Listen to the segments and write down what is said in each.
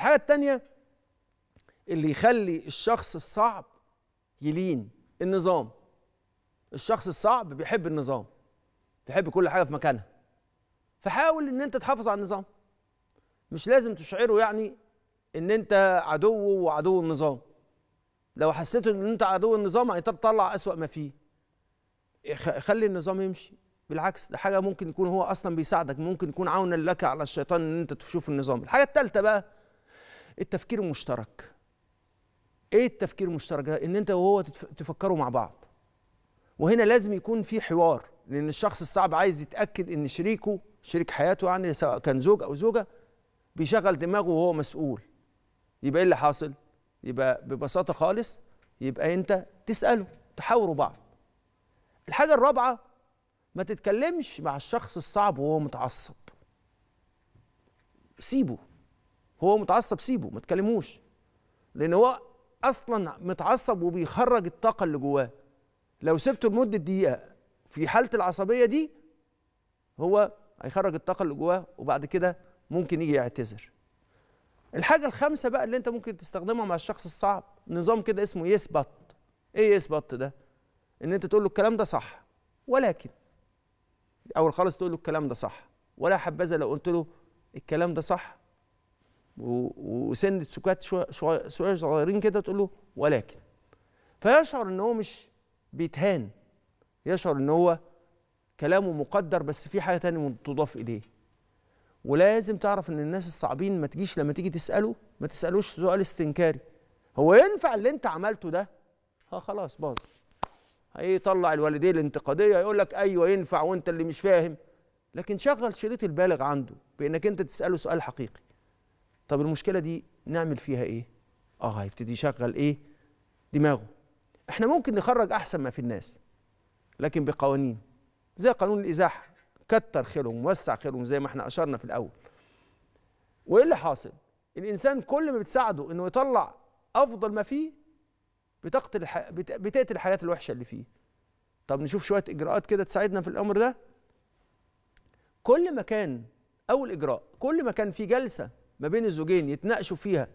الحاجة التانية اللي يخلي الشخص الصعب يلين النظام الشخص الصعب بيحب النظام بيحب كل حاجة في مكانها فحاول ان انت تحافظ على النظام مش لازم تشعره يعني ان انت عدوه وعدو النظام لو حسيت ان انت عدو النظام هتطلع يعني اسوأ ما فيه خلي النظام يمشي بالعكس ده حاجه ممكن يكون هو اصلا بيساعدك ممكن يكون عونا لك على الشيطان ان انت تشوف النظام الحاجه الثالثه بقى التفكير المشترك ايه التفكير المشترك ده ان انت وهو تفكروا مع بعض وهنا لازم يكون في حوار لان الشخص الصعب عايز يتاكد ان شريكه شريك حياته يعني سواء كان زوج او زوجه بيشغل دماغه وهو مسؤول يبقى ايه اللي حاصل يبقى ببساطه خالص يبقى انت تساله تحاوروا بعض الحاجه الرابعه ما تتكلمش مع الشخص الصعب وهو متعصب سيبه هو متعصب سيبه ما تكلموش لان هو اصلا متعصب وبيخرج الطاقه اللي جواه لو سبته لمده دقيقه في حاله العصبيه دي هو هيخرج الطاقه اللي جواه وبعد كده ممكن يجي يعتذر الحاجه الخامسه بقى اللي انت ممكن تستخدمها مع الشخص الصعب نظام كده اسمه يثبت ايه يثبت ده ان انت تقول له الكلام ده صح ولكن اول خالص تقول له الكلام ده صح ولا حبذا لو قلت له الكلام ده صح وسنه سكات شويه صغيرين كده تقول له ولكن فيشعر ان هو مش بيتهان يشعر ان هو كلامه مقدر بس في حاجه تانية تضاف اليه ولازم تعرف ان الناس الصعبين ما تجيش لما تيجي تساله ما تسالوش سؤال استنكاري هو ينفع اللي انت عملته ده ها آه خلاص باظ هيطلع الوالديه الانتقاديه يقول لك ايوه ينفع وانت اللي مش فاهم لكن شغل شريط البالغ عنده بانك انت تساله سؤال حقيقي طب المشكله دي نعمل فيها ايه اه هيبتدي يشغل ايه دماغه احنا ممكن نخرج احسن ما في الناس لكن بقوانين زي قانون الازاحه كتر خيرهم وسع خيرهم زي ما احنا اشرنا في الاول وايه اللي حاصل الانسان كل ما بتساعده انه يطلع افضل ما فيه بتقتل الح... بت... بتقتل الحاجات الوحشه اللي فيه طب نشوف شويه اجراءات كده تساعدنا في الامر ده كل ما كان اول اجراء كل ما كان في جلسه ما بين الزوجين يتناقشوا فيها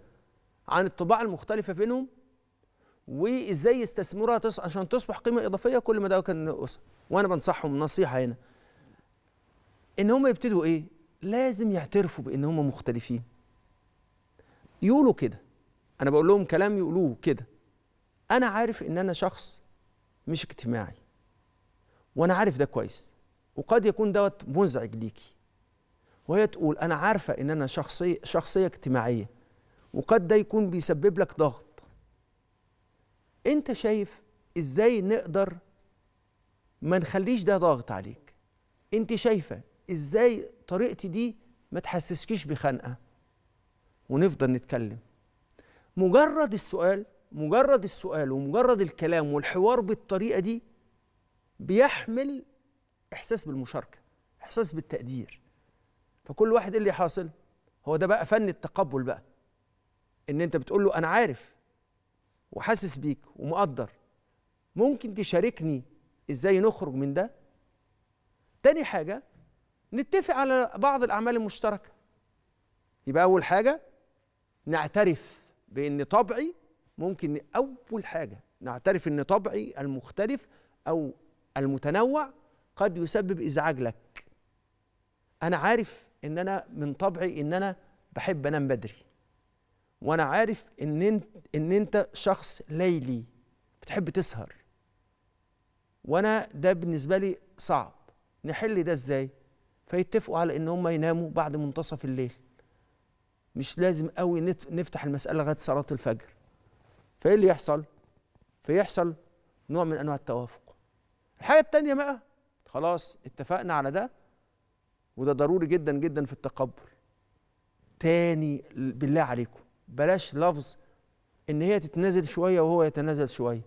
عن الطباع المختلفه بينهم وازاي يستثمروها تص... عشان تصبح قيمه اضافيه كل ما ده كان أسر. وانا بنصحهم نصيحه هنا ان هم يبتدوا ايه لازم يعترفوا بان هم مختلفين يقولوا كده انا بقول لهم كلام يقولوه كده انا عارف ان انا شخص مش اجتماعي وانا عارف ده كويس وقد يكون دوت مزعج ليكي وهي تقول انا عارفه ان انا شخصيه شخصيه اجتماعيه وقد ده يكون بيسبب لك ضغط انت شايف ازاي نقدر ما نخليش ده ضاغط عليك انت شايفه ازاي طريقتي دي ما تحسسكيش بخنقه ونفضل نتكلم مجرد السؤال مجرد السؤال ومجرد الكلام والحوار بالطريقه دي بيحمل احساس بالمشاركه احساس بالتقدير فكل واحد ايه اللي حاصل هو ده بقى فن التقبل بقى ان انت بتقول له انا عارف وحاسس بيك ومقدر ممكن تشاركني ازاي نخرج من ده تاني حاجه نتفق على بعض الاعمال المشتركه يبقى اول حاجه نعترف بان طبعي ممكن اول حاجه نعترف ان طبعي المختلف او المتنوع قد يسبب ازعاج لك انا عارف ان انا من طبعي ان انا بحب انام بدري وانا عارف ان انت ان انت شخص ليلي بتحب تسهر وانا ده بالنسبه لي صعب نحل ده ازاي فيتفقوا على ان هم يناموا بعد منتصف الليل مش لازم قوي نفتح المساله لغايه صلاه الفجر فايه اللي يحصل فيحصل نوع من انواع التوافق الحاجه التانيه بقى خلاص اتفقنا على ده وده ضروري جدا جدا في التقبل تاني بالله عليكم بلاش لفظ ان هي تتنازل شويه وهو يتنازل شويه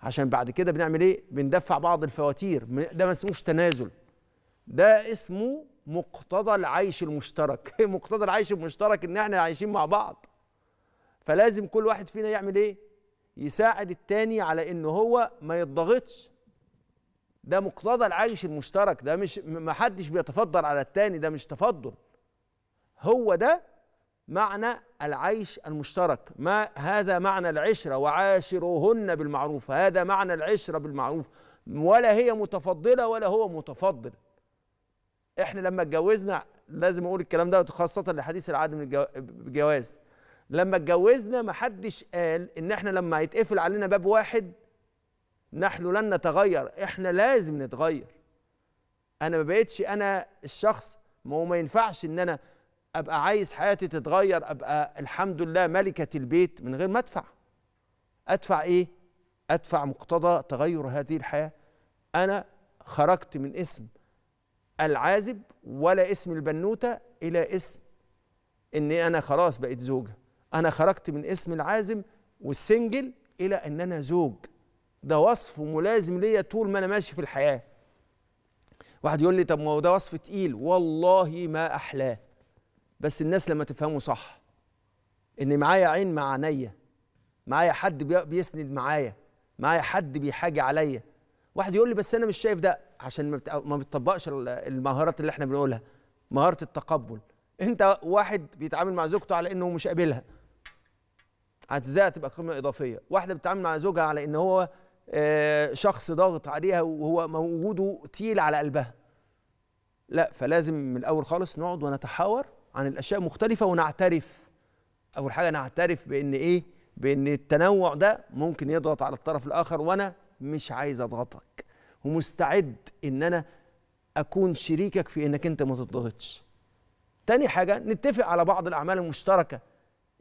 عشان بعد كده بنعمل ايه بندفع بعض الفواتير ده ما اسموش تنازل ده اسمه مقتضى العيش المشترك مقتضى العيش المشترك ان احنا عايشين مع بعض فلازم كل واحد فينا يعمل ايه يساعد التاني على ان هو ما يتضغطش ده مقتضى العيش المشترك ده مش ما حدش بيتفضل على التاني ده مش تفضل هو ده معنى العيش المشترك ما هذا معنى العشرة وعاشروهن بالمعروف هذا معنى العشرة بالمعروف ولا هي متفضلة ولا هو متفضل احنا لما اتجوزنا لازم اقول الكلام ده خاصة لحديث العدم الجواز لما اتجوزنا ما حدش قال ان احنا لما هيتقفل علينا باب واحد نحن لن نتغير احنا لازم نتغير انا ما بقتش انا الشخص ما هو ما ينفعش ان انا ابقى عايز حياتي تتغير ابقى الحمد لله ملكه البيت من غير ما ادفع ادفع ايه ادفع مقتضى تغير هذه الحياه انا خرجت من اسم العازب ولا اسم البنوته الى اسم اني انا خلاص بقيت زوجه انا خرجت من اسم العازم والسنجل الى ان انا زوج ده وصف ملازم ليا طول ما انا ماشي في الحياه واحد يقول لي طب ما هو ده وصف تقيل والله ما احلاه بس الناس لما تفهمه صح ان معايا عين مع عينيا معايا حد بيسند معايا معايا حد بيحاجي عليا واحد يقول لي بس انا مش شايف ده عشان ما بتطبقش المهارات اللي احنا بنقولها مهاره التقبل انت واحد بيتعامل مع زوجته على انه مش قابلها ازاي هتبقى قيمه اضافيه واحده بتتعامل مع زوجها على ان هو آه، شخص ضاغط عليها وهو موجوده تقيل على قلبها لا فلازم من الاول خالص نقعد ونتحاور عن الاشياء مختلفه ونعترف اول حاجه نعترف بان ايه بان التنوع ده ممكن يضغط على الطرف الاخر وانا مش عايز اضغطك ومستعد ان انا اكون شريكك في انك انت ما تضغطش تاني حاجه نتفق على بعض الاعمال المشتركه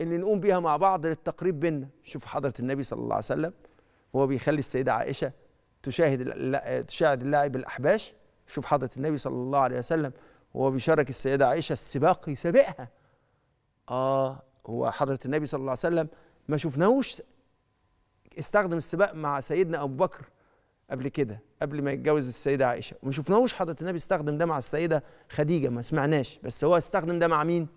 اللي نقوم بيها مع بعض للتقريب بينا شوف حضره النبي صلى الله عليه وسلم وهو بيخلي السيده عائشه تشاهد تشاهد اللاعب الاحباش شوف حضره النبي صلى الله عليه وسلم وهو بيشارك السيده عائشه السباق يسابقها اه هو حضره النبي صلى الله عليه وسلم ما شفناهوش استخدم السباق مع سيدنا ابو بكر قبل كده قبل ما يتجوز السيده عائشه وما شفناهوش حضره النبي استخدم ده مع السيده خديجه ما سمعناش بس هو استخدم ده مع مين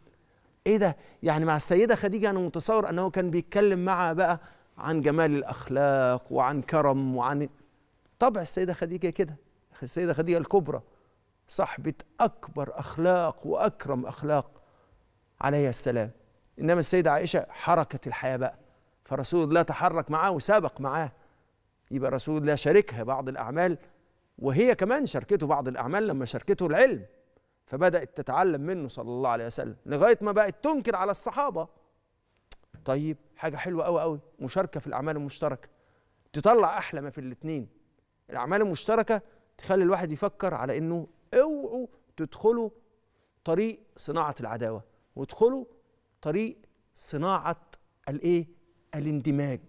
ايه ده يعني مع السيده خديجه انا متصور انه كان بيتكلم مع بقى عن جمال الأخلاق وعن كرم وعن طبع السيدة خديجة كده السيدة خديجة الكبرى صاحبة أكبر أخلاق وأكرم أخلاق عليها السلام إنما السيدة عائشة حركة الحياة بقى فرسول الله تحرك معاه وسابق معاه يبقى رسول الله شاركها بعض الأعمال وهي كمان شاركته بعض الأعمال لما شاركته العلم فبدأت تتعلم منه صلى الله عليه وسلم لغاية ما بقت تنكر على الصحابة طيب حاجه حلوه قوي قوي مشاركه في الاعمال المشتركه تطلع احلى ما في الاثنين الاعمال المشتركه تخلي الواحد يفكر على انه اوعوا تدخلوا طريق صناعه العداوه وادخلوا طريق صناعه الايه الاندماج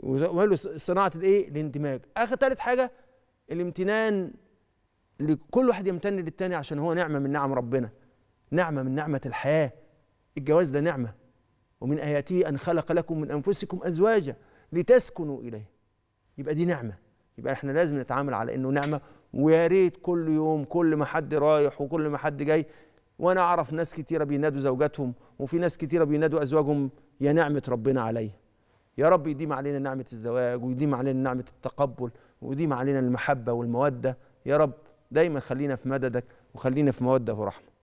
وقالوا صناعه الايه الاندماج اخر ثالث حاجه الامتنان لكل واحد يمتن للتاني عشان هو نعمه من نعم ربنا نعمه من نعمه الحياه الجواز ده نعمة ومن آياته أن خلق لكم من أنفسكم أزواجا لتسكنوا إليه يبقى دي نعمة يبقى احنا لازم نتعامل على انه نعمة ويا ريت كل يوم كل ما حد رايح وكل ما حد جاي وانا اعرف ناس كتيرة بينادوا زوجاتهم وفي ناس كتيرة بينادوا ازواجهم يا نعمة ربنا عليا يا رب يديم علينا نعمة الزواج ويديم علينا نعمة التقبل ويديم علينا المحبة والمودة يا رب دايما خلينا في مددك وخلينا في مودة ورحمة